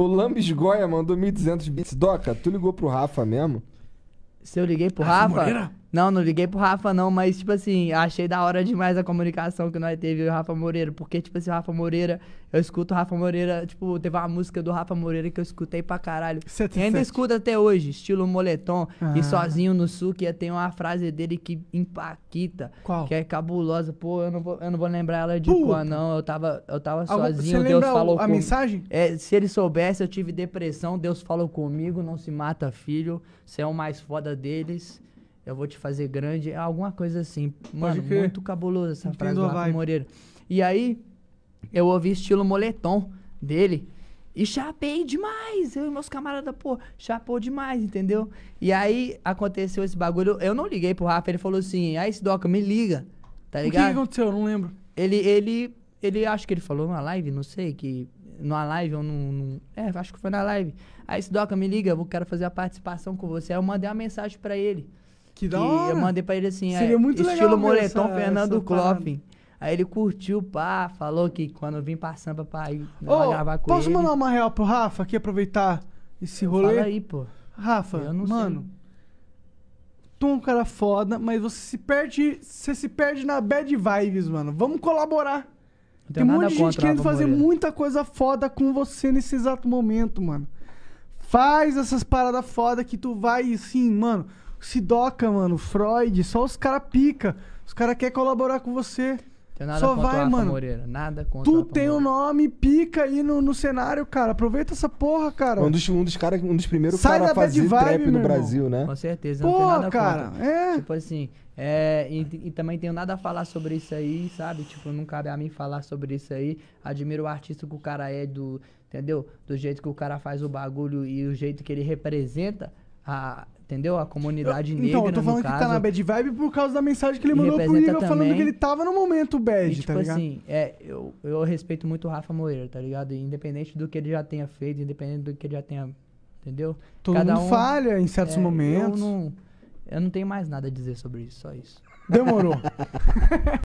O Lambisgoia mandou 1.200 bits. Doca, tu ligou pro Rafa mesmo? Se eu liguei pro Rafa? Rafa? Moreira? Não, não liguei pro Rafa, não, mas, tipo assim, achei da hora demais a comunicação que nós teve o Rafa Moreira. Porque, tipo assim, o Rafa Moreira, eu escuto o Rafa Moreira, tipo, teve uma música do Rafa Moreira que eu escutei pra caralho. 77. E ainda escuto até hoje, estilo moletom. Ah. E sozinho no sul, que tem uma frase dele que empaquita. Qual? Que é cabulosa. Pô, eu não vou, eu não vou lembrar ela de qual, não. Eu tava, eu tava Algum, sozinho, Deus falou comigo. A com... mensagem? É, se ele soubesse, eu tive depressão, Deus falou comigo, não se mata, filho. Você é o mais foda deles eu vou te fazer grande, é alguma coisa assim. Mano, muito cabuloso essa Entendo frase do Rafa Moreira. E aí, eu ouvi estilo moletom dele. E chapei demais, eu e meus camaradas, pô, chapou demais, entendeu? E aí aconteceu esse bagulho, eu não liguei pro Rafa, ele falou assim, aí Sidoca, me liga, tá ligado? O que, que aconteceu? Eu não lembro. Ele, ele, ele, acho que ele falou numa live, não sei, que numa live ou num, num. É, acho que foi na live. Aí, Sidoca, me liga, eu quero fazer a participação com você. Aí eu mandei uma mensagem para ele. Que da hora. eu mandei pra ele assim, Seria é, muito estilo legal moletom essa, Fernando essa Aí ele curtiu, pá, falou que quando eu vim pra Sampa pra ir oh, gravar com posso ele. Posso mandar uma real pro Rafa aqui, aproveitar esse rolê? Fala aí, pô. Rafa, mano. Sei. Tu é um cara foda, mas você se perde. Você se perde na bad vibes, mano. Vamos colaborar. Tem um monte de gente querendo fazer Moreira. muita coisa foda com você nesse exato momento, mano. Faz essas paradas foda que tu vai, sim mano. Sidoca, mano, Freud, só os caras pica. Os caras querem colaborar com você. nada só vai, mano. Moreira, nada contra Tu tem o um nome, pica aí no, no cenário, cara. Aproveita essa porra, cara. Um dos, um dos, cara, um dos primeiros caras a fazer vibe, trap no Brasil, né? Com certeza, não Pô, tem nada cara, É. Tipo assim, é, e, e, também tenho nada a falar sobre isso aí, sabe? Tipo, não cabe a mim falar sobre isso aí. Admiro o artista que o cara é, do, entendeu? Do jeito que o cara faz o bagulho e o jeito que ele representa a, entendeu? A comunidade eu, então, negra. Então, eu tô falando caso, que tá na bad vibe por causa da mensagem que ele mandou pro Igor, falando que ele tava no momento bad, e, tá tipo tá ligado? assim, é, eu, eu respeito muito o Rafa Moreira, tá ligado? Independente do que ele já tenha feito, independente do que ele já tenha. Entendeu? Todo Cada mundo um, falha em certos é, momentos. Eu não, eu não tenho mais nada a dizer sobre isso, só isso. Demorou.